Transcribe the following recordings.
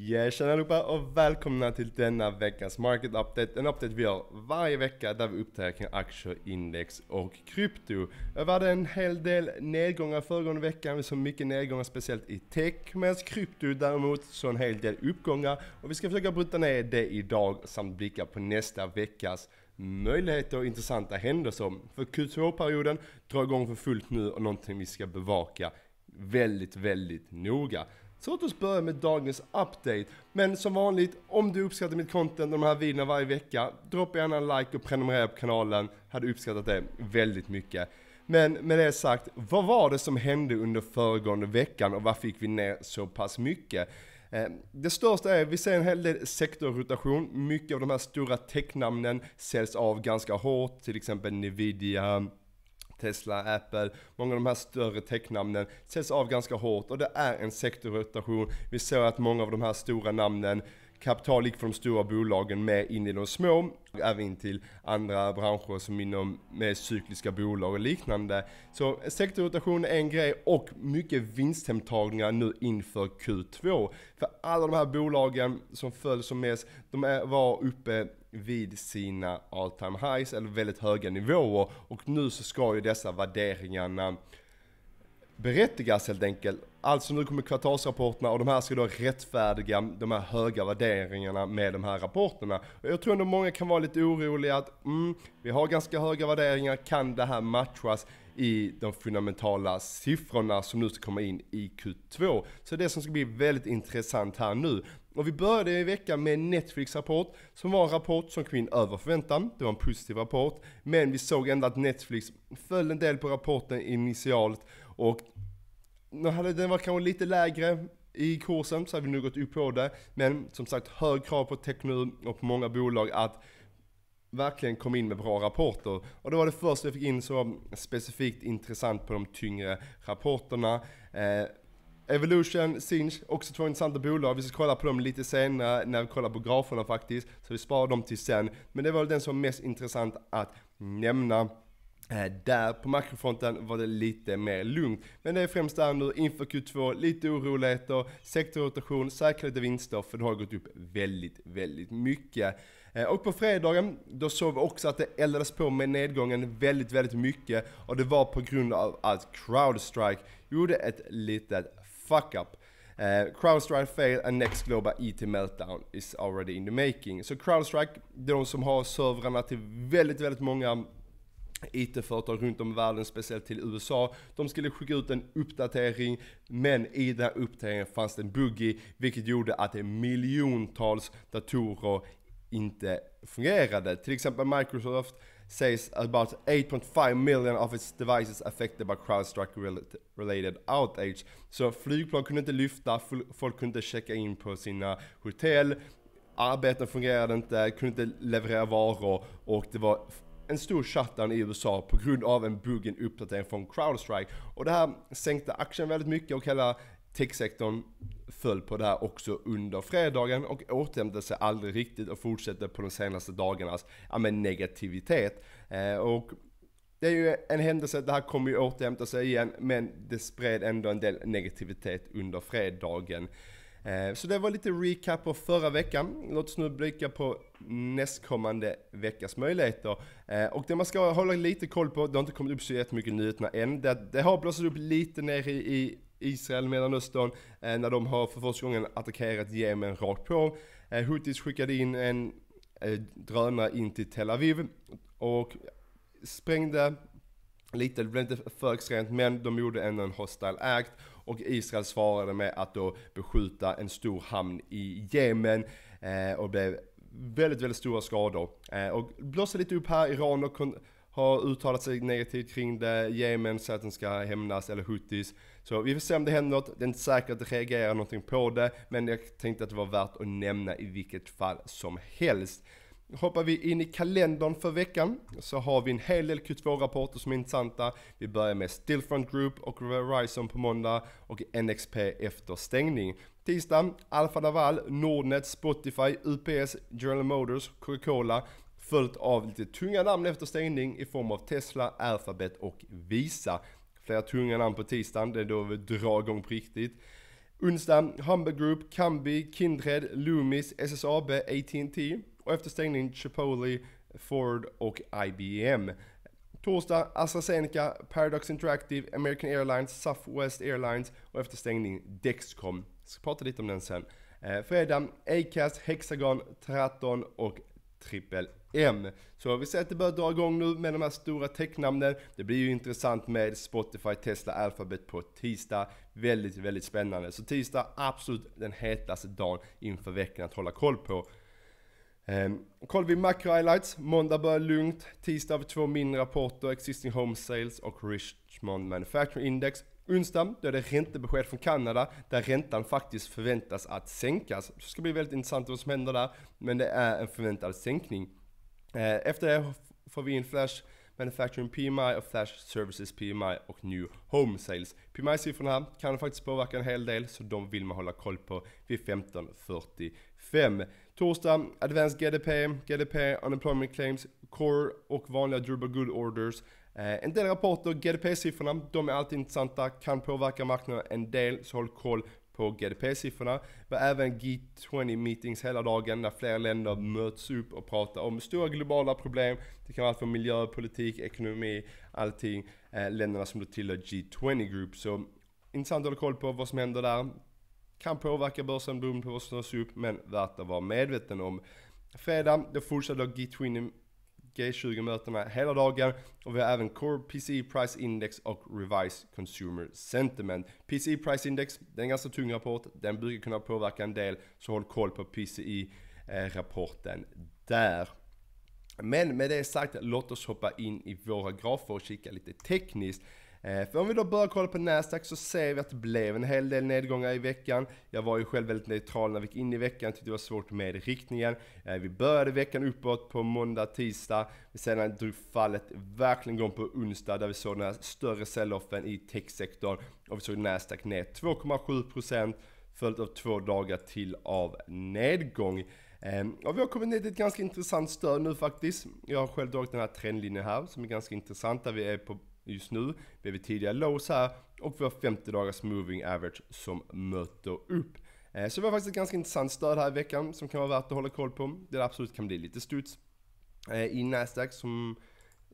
Yeah, tjena allihopa och välkomna till denna veckans Market Update. En update vi har varje vecka där vi uppdaterar kring aktier, index och krypto. Vi hade en hel del nedgångar föregående vecka, vi såg mycket nedgångar speciellt i tech, medan krypto däremot så en hel del uppgångar. Och vi ska försöka bryta ner det idag samt blicka på nästa veckas möjligheter och intressanta händelser. För Q2-perioden drar igång för fullt nu och någonting vi ska bevaka väldigt, väldigt noga. Så låt oss börja med dagens update. Men som vanligt, om du uppskattar mitt content och de här videorna varje vecka, droppa gärna en like och prenumerera på kanalen. Hade uppskattat det väldigt mycket. Men med det sagt, vad var det som hände under föregående veckan och varför fick vi ner så pass mycket? Ehm, det största är, vi ser en hel del sektorrotation. Mycket av de här stora technamnen säljs av ganska hårt, till exempel Nvidia, Tesla, Apple, många av de här större technamnen säljs av ganska hårt och det är en sektorrotation. Vi ser att många av de här stora namnen kapital gick från de stora bolagen med in i de små, även in till andra branscher som inom med cykliska bolag och liknande. Så sektorrotation är en grej och mycket vinsthemtagningar nu inför Q2. För alla de här bolagen som föll som mest, de var uppe vid sina all time highs, eller väldigt höga nivåer. Och nu så ska ju dessa värderingarna berättigas helt enkelt. Alltså nu kommer kvartalsrapporterna och de här ska då rättfärdiga de här höga värderingarna med de här rapporterna. Och jag tror ändå många kan vara lite oroliga att mm, vi har ganska höga värderingar, kan det här matchas i de fundamentala siffrorna som nu ska komma in i Q2? Så det som ska bli väldigt intressant här nu, och vi började i veckan med Netflix rapport, som var en rapport som kom in över förväntan. Det var en positiv rapport, men vi såg ändå att Netflix föll en del på rapporten initialt och den var kanske lite lägre i kursen så hade vi nu gått upp på det. Men som sagt, hög krav på tech och på många bolag att verkligen komma in med bra rapporter. Och det var det första jag fick in som var specifikt intressant på de tyngre rapporterna. Eh, Evolution, Sinch, också två intressanta bolag. Vi ska kolla på dem lite senare när vi kollar på graferna faktiskt. Så vi sparar dem till sen. Men det var den som var mest intressant att nämna. Eh, där på makrofronten var det lite mer lugnt. Men det är främst där nu inför Q2, lite oroligheter, sektorrotation, säkra lite vinster för det har gått upp väldigt, väldigt mycket. Eh, och på fredagen, då såg vi också att det eldades på med nedgången väldigt, väldigt mycket och det var på grund av att Crowdstrike gjorde ett litet fuck up. Uh, eh, CrowdStrike fail and next global IT e meltdown is already in the making. Så CrowdStrike, det är de som har servrarna till väldigt, väldigt många IT-företag e runt om i världen, speciellt till USA. De skulle skicka ut en uppdatering, men i den här uppdateringen fanns det en buggy, vilket gjorde att miljontals datorer inte fungerade. Till exempel Microsoft says about 8.5 million of its devices affected by CrowdStrike related outage. Så flygplan kunde inte lyfta, folk kunde inte checka in på sina hotell, arbeten fungerade inte, kunde inte leverera varor och det var en stor shutdown i USA på grund av en bugg, en uppdatering från CrowdStrike. Och det här sänkte aktien väldigt mycket och hela Techsektorn föll på det här också under fredagen och återhämtade sig aldrig riktigt och fortsatte på de senaste dagarnas ja, men negativitet. Eh, och det är ju en händelse, det här kommer ju återhämta sig igen, men det spred ändå en del negativitet under fredagen. Eh, så det var lite recap på förra veckan. Låt oss nu blicka på nästkommande veckas möjligheter. Eh, och det man ska hålla lite koll på, det har inte kommit upp så jättemycket nyheterna än, det, det har blåst upp lite nere i, i Israel, Mellanöstern, eh, när de har för första gången attackerat Jemen rakt på. Eh, Houthis skickade in en eh, drönare in till Tel Aviv och sprängde lite, det blev inte för extremt, men de gjorde ändå en hostile act och Israel svarade med att då beskjuta en stor hamn i Jemen och blev väldigt, väldigt stora skador. och blossade lite upp här, Iran och har uttalat sig negativt kring det, Jemen säger att den ska hämnas, eller Houthis så vi får se om det händer något. Det är inte säkert att det reagerar någonting på det. Men jag tänkte att det var värt att nämna i vilket fall som helst. Hoppar vi in i kalendern för veckan så har vi en hel del Q2-rapporter som är intressanta. Vi börjar med Stillfront Group och Verizon på måndag och NXP efter stängning. Tisdag, Alfa Laval, Nordnet, Spotify, UPS, General Motors, Coca-Cola följt av lite tunga namn efter stängning i form av Tesla, Alphabet och Visa flera tunga namn på tisdagen, det är då vi drar igång på riktigt. Onsdag, Humber Group, Kambi, Kindred, Loomis, SSAB, AT&T och efter stängning Chipotle, Ford och IBM. Torsdag, AstraZeneca, Paradox Interactive, American Airlines, Southwest Airlines och efter stängning Dexcom. Jag ska prata lite om den sen. Eh, fredag, Acast, Hexagon, Traton och Triple M. Så vi ser att det börjar dra igång nu med de här stora technamnen. Det blir ju intressant med Spotify, Tesla, Alphabet på tisdag. Väldigt, väldigt spännande. Så tisdag, absolut den hetaste dagen inför veckan att hålla koll på. Um, kollar vi makro-highlights, måndag börjar lugnt, tisdag har vi två mindre rapporter, existing home sales och Richmond manufacturing index. Onsdag, då är det räntebesked från Kanada, där räntan faktiskt förväntas att sänkas. det ska bli väldigt intressant vad som händer där, men det är en förväntad sänkning. Eh, efter det får vi in Flash Manufacturing PMI och Flash Services PMI och New Home Sales. PMI-siffrorna kan faktiskt påverka en hel del så de vill man hålla koll på vid 15.45. Torsdag Advanced GDP, GDP Unemployment Claims, Core och vanliga Durable Good Orders. Eh, en del rapporter, GDP-siffrorna, de är alltid intressanta, kan påverka marknaden en del så håll koll på GDP-siffrorna. Vi har även G20 meetings hela dagen där fler länder möts upp och pratar om stora globala problem. Det kan vara allt från miljöpolitik, ekonomi, allting. Eh, länderna som då tillhör G20 Group. Så intressant att hålla koll på vad som händer där. Kan påverka börsen beroende på vad som snurras upp, men värt att vara medveten om. Fredag, då fortsätter G20 G20 mötena hela dagen och vi har även Core PCE Price Index och Revised Consumer Sentiment. PCE Price Index, det är en ganska tung rapport, den brukar kunna påverka en del så håll koll på PCE eh, rapporten där. Men med det sagt, låt oss hoppa in i våra grafer och kika lite tekniskt. Eh, för om vi då börjar kolla på Nasdaq så ser vi att det blev en hel del nedgångar i veckan. Jag var ju själv väldigt neutral när vi gick in i veckan, tyckte det var svårt med riktningen. Eh, vi började veckan uppåt på måndag, tisdag. Sedan drog fallet verkligen igång på onsdag där vi såg den här större sell-offen i techsektorn. Och vi såg Nasdaq ner 2,7% följt av två dagar till av nedgång. Ehm, och vi har kommit ner till ett ganska intressant stöd nu faktiskt. Jag har själv dragit den här trendlinjen här som är ganska intressant där vi är på just nu. Vi är tidiga lows här och vi har 50 dagars moving average som möter upp. Eh, så vi har faktiskt ett ganska intressant stöd här i veckan som kan vara värt att hålla koll på. Det absolut kan bli lite studs eh, i Nasdaq som,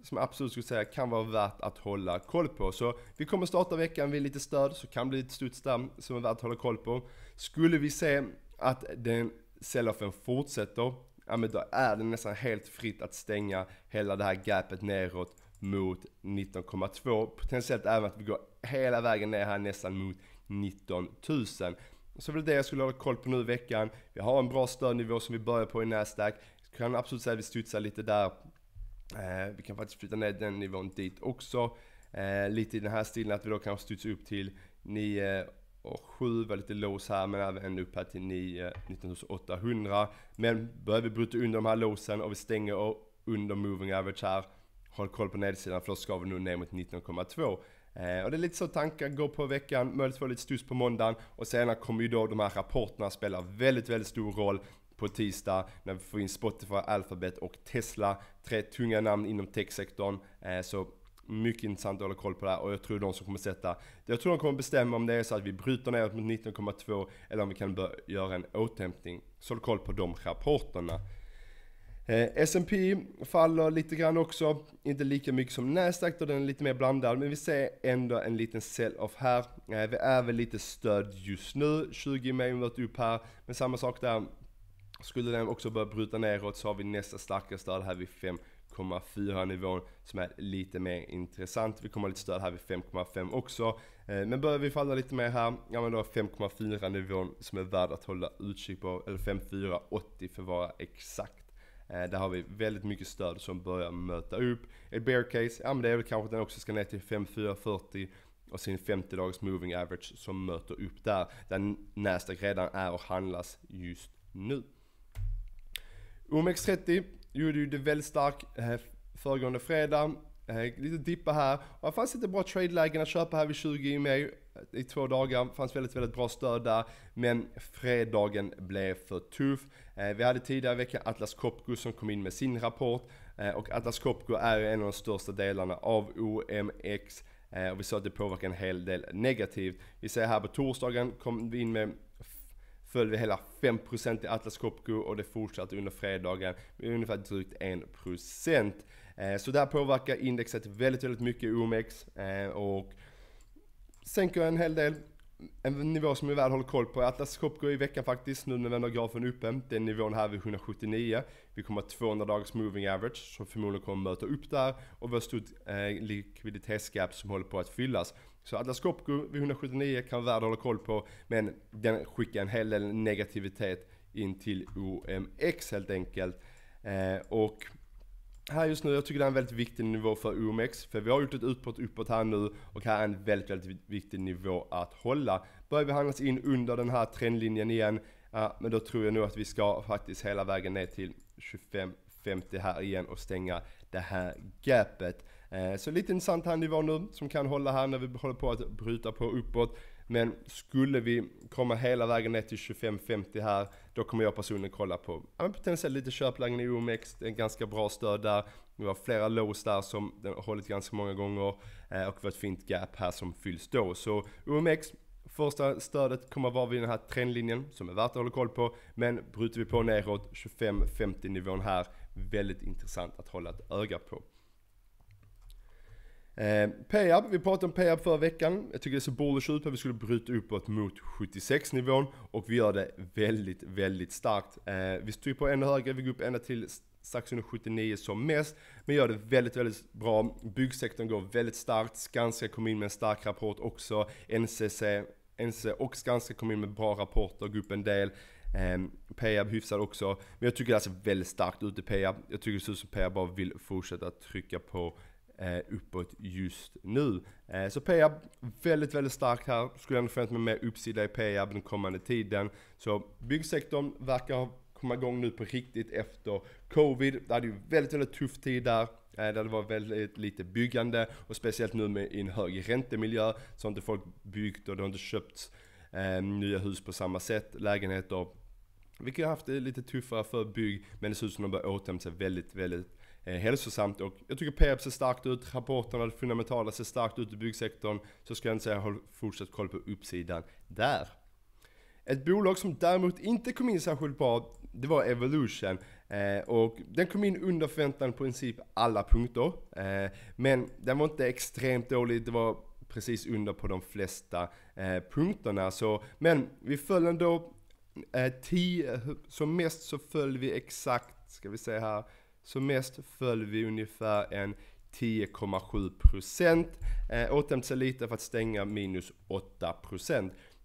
som absolut skulle säga kan vara värt att hålla koll på. Så vi kommer starta veckan med lite stöd, så kan bli lite studs där som är värt att hålla koll på. Skulle vi se att den sell-offen fortsätter, ja men då är det nästan helt fritt att stänga hela det här gapet neråt mot 19,2. Potentiellt även att vi går hela vägen ner här nästan mot 19 000. Så det är det jag skulle hålla koll på nu i veckan. Vi har en bra stödnivå som vi börjar på i Nasdaq. Jag kan absolut säga att vi studsar lite där. Eh, vi kan faktiskt flytta ner den nivån dit också. Eh, lite i den här stilen att vi då kan studsa upp till 9 och 7 var lite lås här men även upp här till 9, 9800. Men börjar vi bryta under de här låsen och vi stänger under moving average här Håll koll på nedsidan för då ska vi nu ner mot 19,2. Eh, och det är lite så tankar går på veckan, möjligtvis få lite stuss på måndagen och senare kommer ju då de här rapporterna spela väldigt, väldigt stor roll på tisdag när vi får in Spotify, Alphabet och Tesla. Tre tunga namn inom techsektorn. Eh, så mycket intressant att hålla koll på det här och jag tror de som kommer sätta, jag tror de kommer bestämma om det är så att vi bryter ner mot 19,2 eller om vi kan börja göra en återhämtning. Så håll koll på de rapporterna. Eh, S&P faller lite grann också, inte lika mycket som Nasdaq då den är lite mer blandad, men vi ser ändå en liten sell-off här. Eh, vi är väl lite stöd just nu, 20 har varit upp här, men samma sak där. Skulle den också börja bryta neråt så har vi nästa starka stöd här vid 5,4 nivån som är lite mer intressant. Vi kommer ha lite stöd här vid 5,5 också. Eh, men börjar vi falla lite mer här, ja men då 5,4 nivån som är värd att hålla utkik på, eller 5,480 för att vara exakt. Eh, där har vi väldigt mycket stöd som börjar möta upp. Ett bear case, ja men det är väl kanske att den också ska ner till 5440 och sin 50 dagars moving average som möter upp där. Där Nasdaq redan är och handlas just nu. OMX30 gjorde ju det väldigt starkt eh, föregående fredag. Eh, lite dippa här och det fanns lite bra trade-lägen att köpa här vid 20 i mig i två dagar, fanns väldigt, väldigt bra stöd där. Men fredagen blev för tuff. Eh, vi hade tidigare i veckan Atlas Copco som kom in med sin rapport. Eh, och Atlas Copco är en av de största delarna av OMX. Eh, och vi såg att det påverkar en hel del negativt. Vi ser här på torsdagen kom vi in med föll vi hela 5% i Atlas Copco och det fortsatte under fredagen med ungefär drygt 1%. Så det här påverkar indexet väldigt, väldigt mycket OMX och sänker en hel del. En nivå som är värd att hålla koll på är Atlas Copco i veckan faktiskt, nu när vi vänder grafen uppe. Den nivån här vid 179. Vi kommer ha 200 dagars moving average som förmodligen kommer möta upp där. Och vi har stort eh, likviditetsgap som håller på att fyllas. Så Atlas Copco vid 179 kan vara värd att hålla koll på, men den skickar en hel del negativitet in till OMX helt enkelt. Eh, och här just nu, jag tycker det är en väldigt viktig nivå för OMX. För vi har gjort ett utbrott uppåt här nu och här är en väldigt, väldigt viktig nivå att hålla. Börjar vi handlas in under den här trendlinjen igen, men då tror jag nog att vi ska faktiskt hela vägen ner till 2550 här igen och stänga det här gapet. Eh, så lite intressant här nivå nu som kan hålla här när vi håller på att bryta på uppåt. Men skulle vi komma hela vägen ner till 25-50 här, då kommer jag personligen kolla på ja, men potentiellt lite köplägen i OMX, Det en ganska bra stöd där. Vi har flera lows där som den har hållit ganska många gånger eh, och vi har ett fint gap här som fylls då. Så OMX, första stödet kommer vara vid den här trendlinjen som är värt att hålla koll på. Men bryter vi på neråt 25-50 nivån här, väldigt intressant att hålla ett öga på. Eh, Peab, vi pratade om Peab förra veckan. Jag tycker det ser bullish ut, men vi skulle bryta uppåt mot 76 nivån och vi gör det väldigt, väldigt starkt. Eh, vi styr på ännu högre, vi går upp ända till strax under 79 som mest, men gör det väldigt, väldigt bra. Byggsektorn går väldigt starkt. Skanska kom in med en stark rapport också. NCC, NC och Skanska kom in med bra rapporter, går upp en del. Eh, Peab hyfsad också, men jag tycker det ser alltså väldigt starkt ut i Peab. Jag tycker det ser ut som Peab bara vill fortsätta trycka på Eh, uppåt just nu. Eh, så Peab, väldigt, väldigt starkt här. Skulle ändå förvänta mig mer uppsida i Peab den kommande tiden. Så byggsektorn verkar komma igång nu på riktigt efter covid. Det hade ju väldigt, väldigt tuff tid där. Eh, där det var väldigt lite byggande och speciellt nu med i en hög räntemiljö så har inte folk byggt och det har inte köpts nya hus på samma sätt, lägenheter. Vilket har haft det lite tuffare för bygg men det ser ut som att de börjar återhämta sig väldigt, väldigt eh, hälsosamt och jag tycker PEP ser starkt ut, rapporterna det fundamentala ser starkt ut i byggsektorn. Så ska jag inte säga håll fortsatt koll på uppsidan där. Ett bolag som däremot inte kom in särskilt bra, det var Evolution. Eh, och den kom in under förväntan på princip alla punkter. Eh, men den var inte extremt dålig, det var precis under på de flesta eh, punkterna. Så, men vi föll ändå 10, eh, som mest så föll vi exakt, ska vi säga här, som mest föll vi ungefär en 10,7 Eh, återhämtade sig lite för att stänga minus 8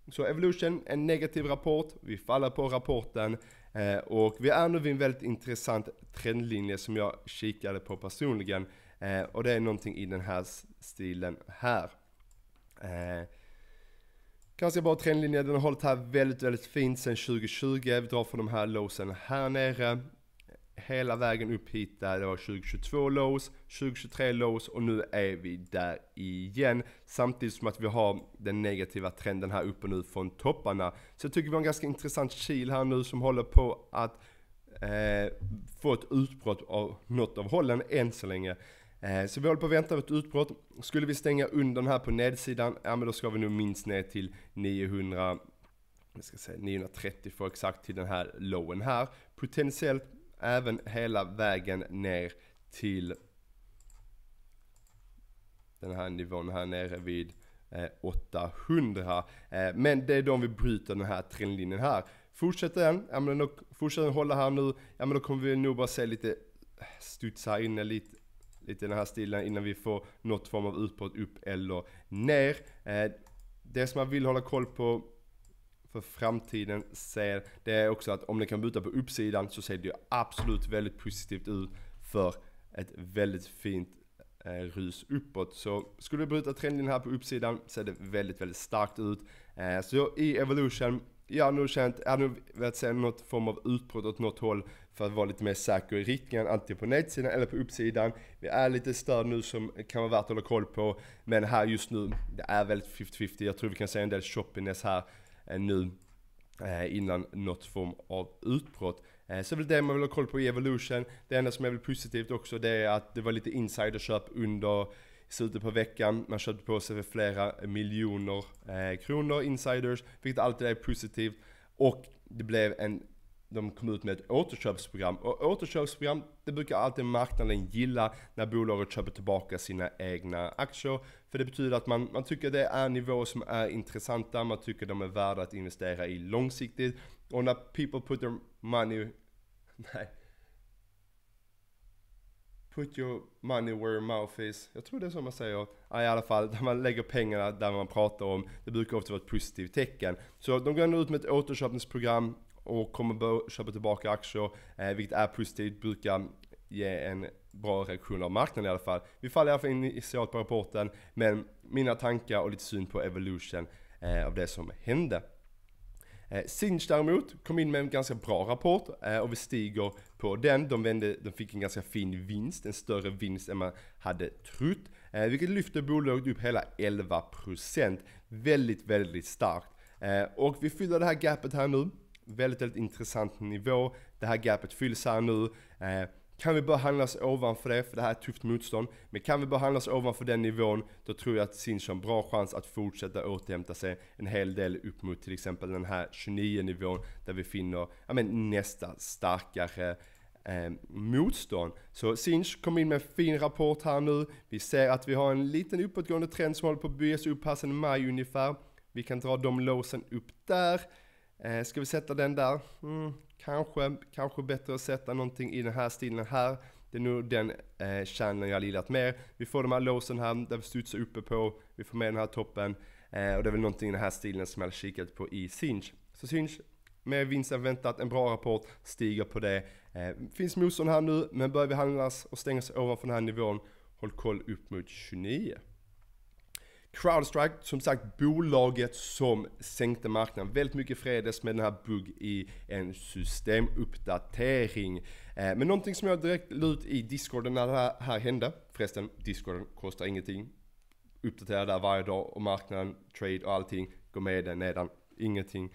Så Evolution, en negativ rapport. Vi faller på rapporten. Eh, och vi är nu vid en väldigt intressant trendlinje som jag kikade på personligen. Eh, och det är någonting i den här stilen här. Eh, ganska bra trendlinje, den har hållit här väldigt, väldigt fint sedan 2020. Vi drar från de här låsen här nere hela vägen upp hit där det var 2022 lows, 2023 lows och nu är vi där igen. Samtidigt som att vi har den negativa trenden här uppe nu från topparna. Så jag tycker vi har en ganska intressant kil här nu som håller på att eh, få ett utbrott av något av hållen än så länge. Eh, så vi håller på att vänta på ett utbrott. Skulle vi stänga undan här på nedsidan, ja men då ska vi nog minst ner till 900 jag ska säga 930 för exakt till den här lowen här. Potentiellt Även hela vägen ner till den här nivån här nere vid 800. Eh, eh, men det är då vi bryter den här trendlinjen här. Fortsätter den, ja men då, fortsätter den hålla här nu, ja men då kommer vi nog bara se lite eh, studsa in lite, lite den här stilen innan vi får något form av utbrott upp eller ner. Det som man vill hålla koll på för framtiden ser, det är också att om det kan byta på uppsidan så ser det ju absolut väldigt positivt ut för ett väldigt fint eh, rus uppåt. Så skulle vi bryta trenden här på uppsidan ser det väldigt, väldigt starkt ut. Eh, så i Evolution, jag har nog känt, jag hade nog velat se något form av utbrott åt något håll för att vara lite mer säker i riktningen, antingen på nedsidan eller på uppsidan. Vi är lite störd nu som kan vara värt att hålla koll på, men här just nu, det är väldigt 50-50. Jag tror vi kan se en del shoppiness här Eh, nu eh, innan något form av utbrott. Eh, så det är det man vill ha koll på i Evolution. Det enda som är väl positivt också det är att det var lite insiderköp under slutet på veckan. Man köpte på sig för flera miljoner kronor insiders, vilket alltid är positivt. Och det blev en de kom ut med ett återköpsprogram. Och återköpsprogram, det brukar alltid marknaden gilla när bolaget köper tillbaka sina egna aktier. För det betyder att man, man tycker det är nivåer som är intressanta, man tycker de är värda att investera i långsiktigt. Och när people put their money... Nej. Put your money where your mouth is. Jag tror det är så man säger. Ja, I alla fall, där man lägger pengarna där man pratar om. Det brukar ofta vara ett positivt tecken. Så de går ändå ut med ett återköpningsprogram och kommer börja köpa tillbaka aktier, eh, vilket är positivt, brukar ge en bra reaktion av marknaden i alla fall. Vi faller i alla fall initialt på rapporten, men mina tankar och lite syn på evolution eh, av det som hände. Eh, Sinch däremot kom in med en ganska bra rapport eh, och vi stiger på den. De, vände, de fick en ganska fin vinst, en större vinst än man hade trott. Eh, vilket lyfte bolaget upp hela 11%. Väldigt, väldigt starkt. och vi fyller det här gapet här nu väldigt, väldigt intressant nivå. Det här gapet fylls här nu. Eh, kan vi bara handlas ovanför det, för det här är ett tufft motstånd. Men kan vi bara handlas ovanför den nivån, då tror jag att Sinch har en bra chans att fortsätta återhämta sig en hel del upp mot till exempel den här 29 nivån där vi finner ja, men nästa starkare eh, motstånd. Så Sinch kom in med en fin rapport här nu. Vi ser att vi har en liten uppåtgående trend som håller på att byggas upp här sedan maj ungefär. Vi kan dra de låsen upp där. Eh, ska vi sätta den där? Mm, kanske, kanske bättre att sätta någonting i den här stilen här. Det är nog den eh, channeln jag gillat mer. Vi får de här låsen här, där vi studsar uppe på. Vi får med den här toppen. Eh, och det är väl någonting i den här stilen som jag hade kikat på i Sinch. Så Sinch, mer vinst än väntat, en bra rapport, stiger på det. Eh, finns motstånd här nu, men börjar vi handlas och stängas ovanför den här nivån, håll koll upp mot 29. Crowdstrike, som sagt bolaget som sänkte marknaden väldigt mycket fredes med den här bugg i en systemuppdatering. Eh, men någonting som jag direkt la ut i discorden när det här, här hände, förresten discorden kostar ingenting. Uppdatera där varje dag och marknaden, trade och allting. Gå med den nedan, ingenting.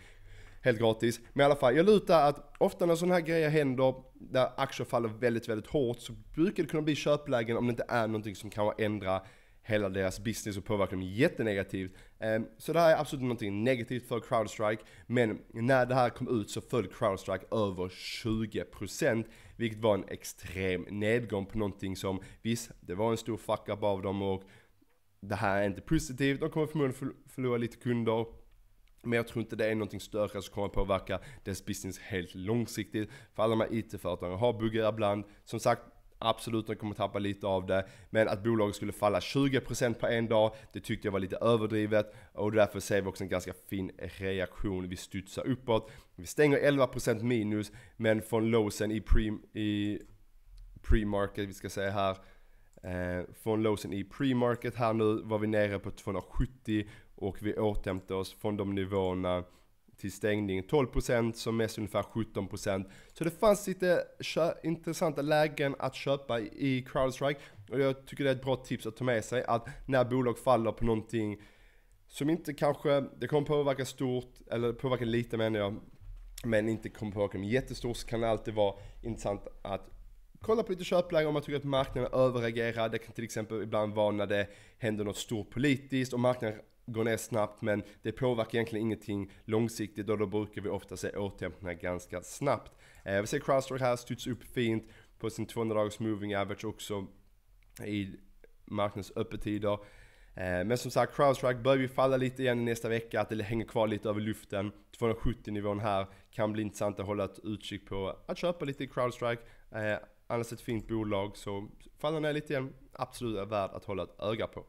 Helt gratis. Men i alla fall, jag lutar att ofta när sådana här grejer händer, där aktier faller väldigt, väldigt hårt, så brukar det kunna bli köplägen om det inte är någonting som kan ändra hela deras business och påverkar dem jättenegativt. Ehm, så det här är absolut någonting negativt för Crowdstrike. Men när det här kom ut så föll Crowdstrike över 20%. Vilket var en extrem nedgång på någonting som, visst, det var en stor fuck up av dem och det här är inte positivt. De kommer förmodligen förlora lite kunder. Men jag tror inte det är någonting större som kommer påverka deras business helt långsiktigt. För alla de här IT-företagen har buggar ibland. Som sagt, Absolut, de kommer tappa lite av det. Men att bolaget skulle falla 20% på en dag, det tyckte jag var lite överdrivet. Och därför ser vi också en ganska fin reaktion. Vi studsar uppåt. Vi stänger 11% minus, men från låsen i pre, i pre-market, vi ska säga här. Eh, från låsen i pre-market här nu var vi nere på 270 och vi återhämtade oss från de nivåerna till stängning. 12% som mest ungefär 17%. Så det fanns lite intressanta lägen att köpa i Crowdstrike. Och jag tycker det är ett bra tips att ta med sig att när bolag faller på någonting som inte kanske, det kommer påverka stort, eller påverka lite menar jag, men inte kommer påverka mig jättestort så kan det alltid vara intressant att kolla på lite köpläge om man tycker att marknaden överreagerar. Det kan till exempel ibland vara när det händer något stort politiskt och marknaden går ner snabbt men det påverkar egentligen ingenting långsiktigt och då brukar vi ofta se återhämtningar ganska snabbt. Eh, vi ser Crowdstrike här studs upp fint på sin 200 dagars moving average också i marknadens öppettider. Eh, men som sagt, Crowdstrike börjar ju falla lite igen nästa vecka, att det hänger kvar lite över luften. 270 nivån här kan bli intressant att hålla ett utkik på att köpa lite i Crowdstrike. Eh, annars ett fint bolag, så faller ner lite igen, absolut är värd att hålla ett öga på.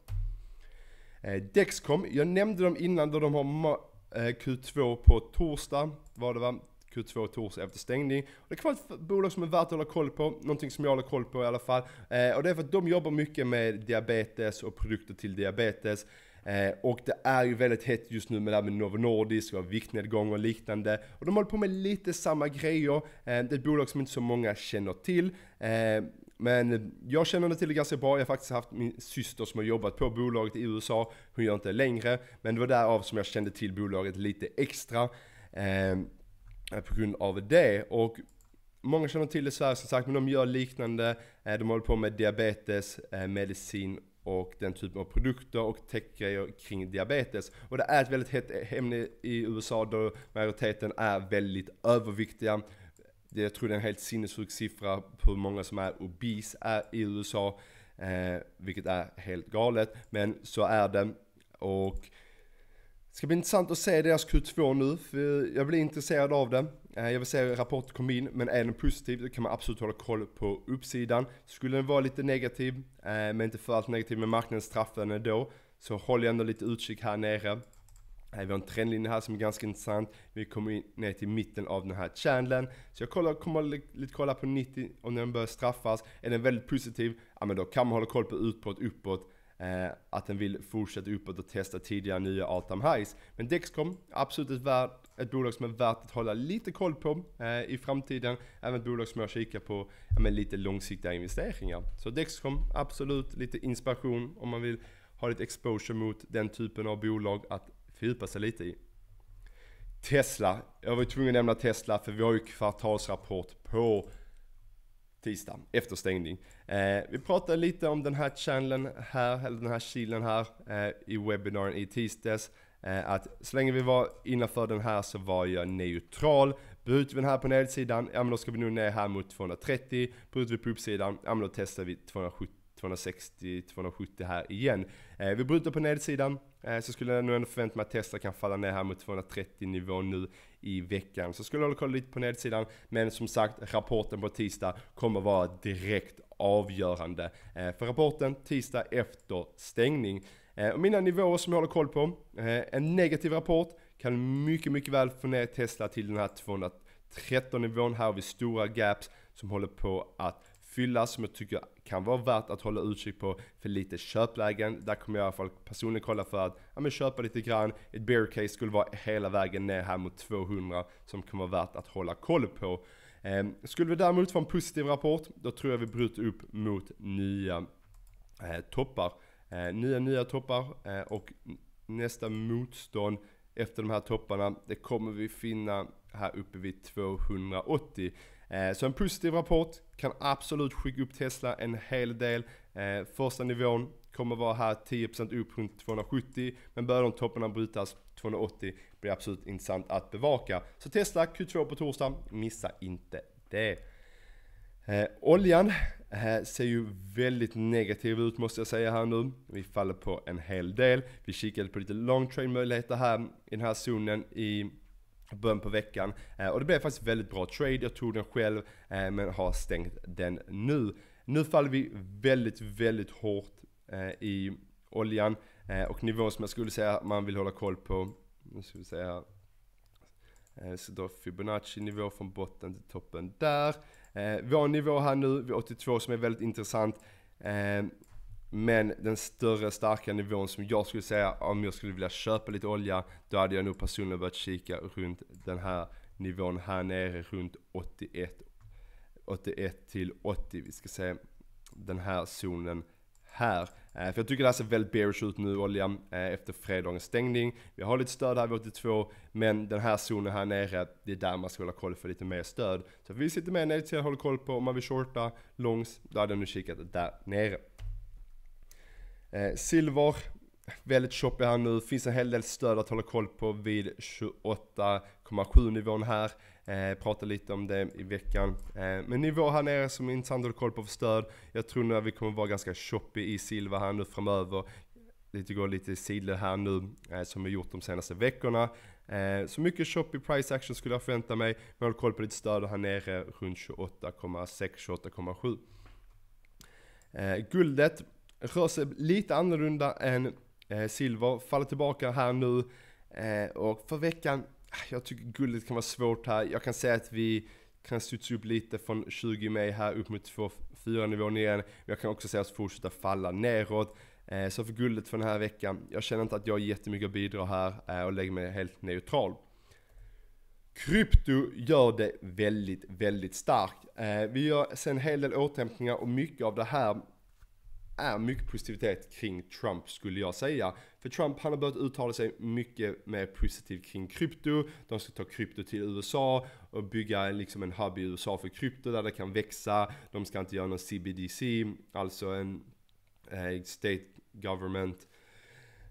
Eh, Dexcom, jag nämnde dem innan då de har eh, Q2 på torsdag, var det va? Q2 torsdag efter stängning. Och det kan vara ett bolag som är värt att hålla koll på, någonting som jag håller koll på i alla fall. Eh, och det är för att de jobbar mycket med diabetes och produkter till diabetes. Eh, och det är ju väldigt hett just nu med det här med Novo Nordisk och viktnedgång och liknande. Och de håller på med lite samma grejer. Eh, det är ett bolag som inte så många känner till. Eh, men jag känner det till det ganska bra. Jag har faktiskt haft min syster som har jobbat på bolaget i USA. Hon gör inte längre. Men det var därav som jag kände till bolaget lite extra. Eh, på grund av det. Och många känner till det i Sverige som sagt. Men de gör liknande. Eh, de håller på med diabetes, eh, medicin och den typen av produkter och täcker kring diabetes. Och det är ett väldigt hett ämne i USA då majoriteten är väldigt överviktiga jag tror det är en helt sinnessjuk siffra på hur många som är obese är i USA. Eh, vilket är helt galet, men så är det. Och det ska bli intressant att se deras Q2 nu, för jag blir intresserad av det. Eh, jag vill se hur rapporten kom in, men är den positiv så kan man absolut hålla koll på uppsidan. Skulle den vara lite negativ, eh, men inte för allt negativ med marknaden straffade ändå, så håll ändå lite utkik här nere. Vi har en trendlinje här som är ganska intressant. Vi kommer in ner till mitten av den här channeln. Så jag kollar, kommer lite kolla på 90 om den börjar straffas. Är den väldigt positiv, ja men då kan man hålla koll på utbrott uppåt. Eh, att den vill fortsätta uppåt och testa tidigare nya all time highs. Men Dexcom, absolut ett, värd, ett bolag som är värt att hålla lite koll på eh, i framtiden. Även ett bolag som jag kikar på ja, men lite långsiktiga investeringar. Så Dexcom, absolut lite inspiration om man vill ha lite exposure mot den typen av bolag att fördjupa sig lite i. Tesla, jag var ju tvungen att nämna Tesla för vi har ju kvartalsrapport på tisdag efter stängning. Eh, vi pratade lite om den här channeln här, eller den här kilen här eh, i webbinarien i tisdags. Eh, att så länge vi var innanför den här så var jag neutral. Bryter vi den här på nedsidan, ja men då ska vi nog ner här mot 230. Bryter vi på uppsidan, ja men då testar vi 270 260-270 här igen. Eh, vi bryter på nedsidan, eh, så skulle jag nog ändå förvänta mig att Tesla kan falla ner här mot 230 nivån nu i veckan. Så skulle jag hålla koll lite på nedsidan, men som sagt rapporten på tisdag kommer vara direkt avgörande. Eh, för rapporten tisdag efter stängning. Och mina nivåer som jag håller koll på, en negativ rapport kan mycket, mycket väl få ner Tesla till den här 213 nivån. Här har vi stora gaps som håller på att fyllas som jag tycker kan vara värt att hålla utkik på för lite köplägen. Där kommer jag i alla fall personligen kolla för att ja, men köpa lite grann. Ett bear case skulle vara hela vägen ner här mot 200 som kan vara värt att hålla koll på. Eh, skulle vi däremot få en positiv rapport, då tror jag vi bryter upp mot nya eh, toppar. Eh, nya, nya toppar eh, och nästa motstånd efter de här topparna, det kommer vi finna här uppe vid 280. Eh, så en positiv rapport kan absolut skicka upp Tesla en hel del. Eh, första nivån kommer vara här 10% upp runt 270 men börjar de topparna brytas 280 blir absolut intressant att bevaka. Så Tesla Q2 på torsdag, missa inte det. Eh, oljan eh, ser ju väldigt negativ ut måste jag säga här nu. Vi faller på en hel del. Vi kikade på lite long train möjligheter här i den här zonen i början på veckan. Eh, och det blev faktiskt väldigt bra trade, jag tog den själv eh, men har stängt den nu. Nu faller vi väldigt, väldigt hårt eh, i oljan och nivån som jag skulle säga man vill hålla koll på. Nu ska vi säga så då Fibonacci nivå från botten till toppen där. Vår nivå här nu, vid 82 som är väldigt intressant. Men den större starka nivån som jag skulle säga om jag skulle vilja köpa lite olja, då hade jag nog personligen börjat kika runt den här nivån här nere runt 81, 81 till 80. Vi ska se den här zonen här. Eh, för jag tycker det här ser väldigt bearish ut nu oljan eh, efter fredagens stängning. Vi har lite stöd här vid 82 men den här zonen här nere, det är där man ska hålla koll för lite mer stöd. Så vi sitter med lite mer jag håller koll på om man vill shorta långs, då hade jag nu kikat där nere. Eh, silver, väldigt shoppig här nu. Finns en hel del stöd att hålla koll på vid 28,7 nivån här. Eh, pratade lite om det i veckan. Eh, men nivå här nere som är intressant att hålla koll på för stöd. Jag tror nu att vi kommer vara ganska choppy i silver här nu framöver. Lite går lite i sidled här nu eh, som vi gjort de senaste veckorna. Eh, så mycket choppy price action skulle jag förvänta mig. Men håll koll på lite stöd här nere runt 28,6-28,7. Eh, guldet rör sig lite annorlunda än eh, silver, faller tillbaka här nu. Eh, och för veckan, ah, jag tycker guldet kan vara svårt här. Jag kan säga att vi kan studsa upp lite från 20 mig här upp mot 2-4 nivån igen. Men jag kan också säga att fortsätta falla neråt. Eh, så för guldet för den här veckan, jag känner inte att jag har jättemycket att bidra här eh, och lägger mig helt neutral. Krypto gör det väldigt, väldigt starkt. Eh, vi gör sen en hel del återhämtningar och mycket av det här är mycket positivitet kring Trump skulle jag säga. För Trump han har börjat uttala sig mycket mer positivt kring krypto. De ska ta krypto till USA och bygga liksom en hub i USA för krypto där det kan växa. De ska inte göra någon CBDC, alltså en eh, State Government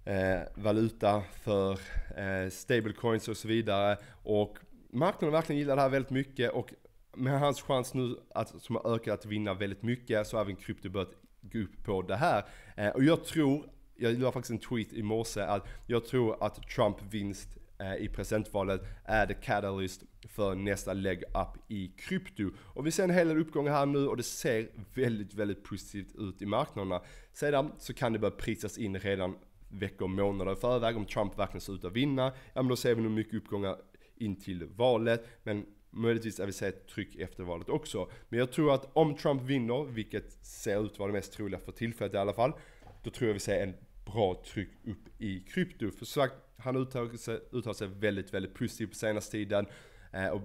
eh, valuta för eh, stablecoins och så vidare. Och marknaden verkligen gillar det här väldigt mycket och med hans chans nu att, som har ökat att vinna väldigt mycket så har även krypto börjat gå upp på det här. Eh, och jag tror, jag la faktiskt en tweet i morse att jag tror att Trump vinst eh, i presentvalet är the catalyst för nästa leg-up i krypto. Och vi ser en hel del uppgångar här nu och det ser väldigt, väldigt positivt ut i marknaderna. Sedan så kan det börja prisas in redan veckor, månader i förväg om Trump verkligen ser ut att vinna. Ja men då ser vi nog mycket uppgångar in till valet. Men Möjligtvis är vi se ett tryck efter valet också. Men jag tror att om Trump vinner, vilket ser ut att vara det mest troliga för tillfället i alla fall, då tror jag vi ser en bra tryck upp i krypto. För som sagt, han uttalar sig, sig väldigt, väldigt positivt på senaste tiden. Eh, och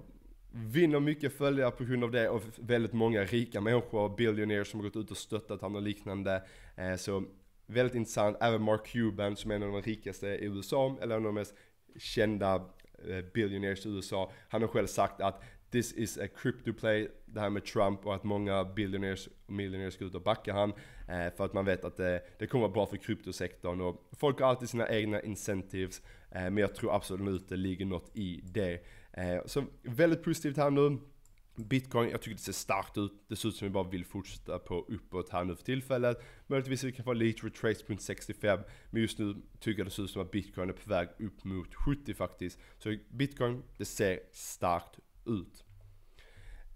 vinner mycket följare på grund av det och väldigt många rika människor, billionaires som har gått ut och stöttat honom och liknande. Eh, så väldigt intressant. Även Mark Cuban som är en av de rikaste i USA, eller en av de mest kända Eh, billionaires i USA. Han har själv sagt att this is a crypto play, det här med Trump och att många billionaires och millionaires ska ut och backa han. Eh, för att man vet att det, eh, det kommer vara bra för kryptosektorn och folk har alltid sina egna incentives. Eh, men jag tror absolut att det ligger något i det. Eh, så väldigt positivt här nu. Bitcoin, jag tycker det ser starkt ut. Det ser ut som vi bara vill fortsätta på uppåt här nu för tillfället. Möjligtvis vi kan få lite retrace på 65, men just nu tycker jag det ser ut som att bitcoin är på väg upp mot 70 faktiskt. Så bitcoin, det ser starkt ut.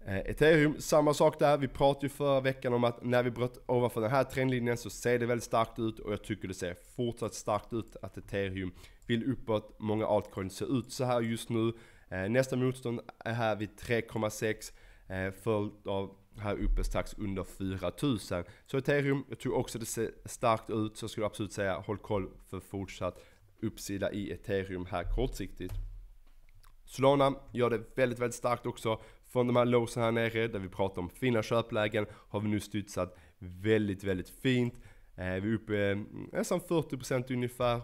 Eh, Ethereum, samma sak där. Vi pratade ju förra veckan om att när vi bröt ovanför den här trendlinjen så ser det väldigt starkt ut och jag tycker det ser fortsatt starkt ut att Ethereum vill uppåt. Många altcoins ser ut så här just nu. Eh, nästa motstånd är här vid 3,6 eh, följt av här uppe strax under 4000. Så ethereum, jag tror också det ser starkt ut, så jag skulle absolut säga håll koll för fortsatt uppsida i ethereum här kortsiktigt. Solana gör det väldigt, väldigt starkt också. Från de här låsen här nere, där vi pratar om fina köplägen, har vi nu studsat väldigt, väldigt fint. Eh, vi är uppe nästan 40% ungefär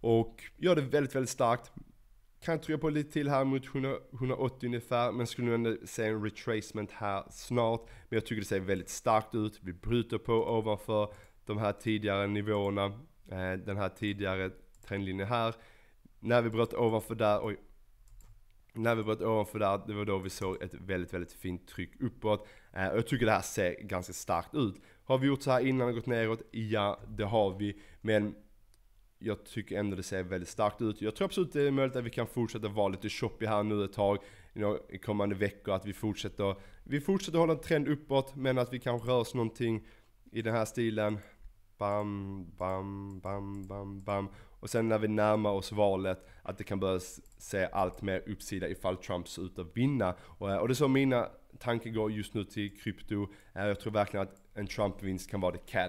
och gör det väldigt, väldigt starkt. Kan trycka på lite till här mot 100, 180 ungefär, men skulle nu ändå se en retracement här snart. Men jag tycker det ser väldigt starkt ut. Vi bryter på ovanför de här tidigare nivåerna, eh, den här tidigare trendlinjen här. När vi bröt ovanför där, oj, när vi bröt ovanför där, det var då vi såg ett väldigt, väldigt fint tryck uppåt. Eh, jag tycker det här ser ganska starkt ut. Har vi gjort så här innan och gått neråt? Ja, det har vi. Men jag tycker ändå det ser väldigt starkt ut. Jag tror absolut det är möjligt att vi kan fortsätta vara lite shoppy här nu ett tag i kommande veckor. Att vi fortsätter, vi fortsätter hålla en trend uppåt men att vi kanske rör oss någonting i den här stilen. Bam, bam, bam, bam, bam. Och sen när vi närmar oss valet att det kan börja se allt mer uppsida ifall Trump ser ut att vinna. Och, eh, och det är så mina tankar går just nu till krypto. Eh, jag tror verkligen att en Trump-vinst kan vara det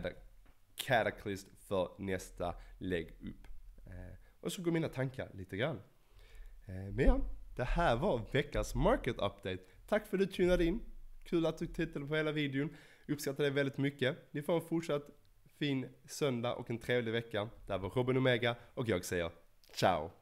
cataclysm för nästa lägg upp. Eh, och så går mina tankar lite grann. Eh, men ja, det här var veckans market update. Tack för att du tunade in. Kul att du tittade på hela videon. Uppskattar det väldigt mycket. Ni får en fortsatt fin söndag och en trevlig vecka. Det här var Robin Omega och jag säger ciao!